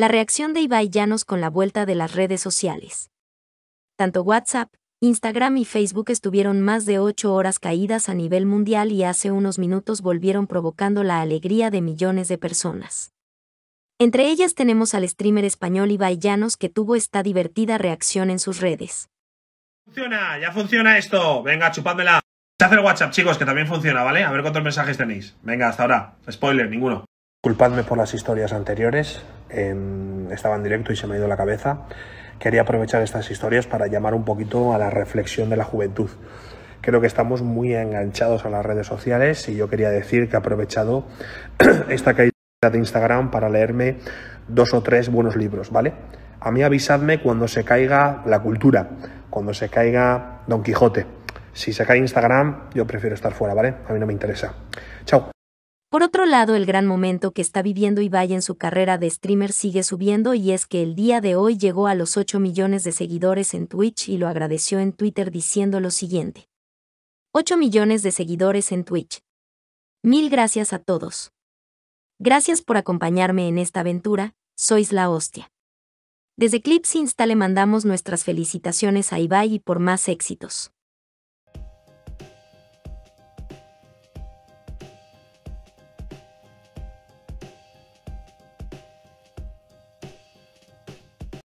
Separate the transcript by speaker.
Speaker 1: la reacción de Ibai Llanos con la vuelta de las redes sociales. Tanto WhatsApp, Instagram y Facebook estuvieron más de 8 horas caídas a nivel mundial y hace unos minutos volvieron provocando la alegría de millones de personas. Entre ellas tenemos al streamer español Ibai Llanos que tuvo esta divertida reacción en sus redes.
Speaker 2: Funciona, ya funciona esto. Venga, chupadmela. Se hace el WhatsApp, chicos, que también funciona, ¿vale? A ver cuántos mensajes tenéis. Venga, hasta ahora.
Speaker 3: Spoiler, ninguno. Disculpadme por las historias anteriores, em, estaba en directo y se me ha ido la cabeza. Quería aprovechar estas historias para llamar un poquito a la reflexión de la juventud. Creo que estamos muy enganchados a las redes sociales y yo quería decir que he aprovechado esta caída de Instagram para leerme dos o tres buenos libros, ¿vale? A mí avisadme cuando se caiga la cultura, cuando se caiga Don Quijote. Si se cae Instagram, yo prefiero estar fuera, ¿vale? A mí no me interesa. Chao.
Speaker 1: Por otro lado, el gran momento que está viviendo Ibai en su carrera de streamer sigue subiendo y es que el día de hoy llegó a los 8 millones de seguidores en Twitch y lo agradeció en Twitter diciendo lo siguiente. 8 millones de seguidores en Twitch. Mil gracias a todos. Gracias por acompañarme en esta aventura, sois la hostia. Desde Clips Insta le mandamos nuestras felicitaciones a Ibai y por más éxitos.